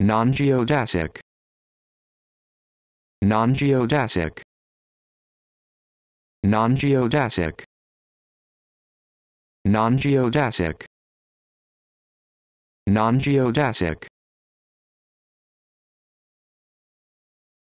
non-geodesic non-geodesic non-geodesic non-geodesic non-geodesic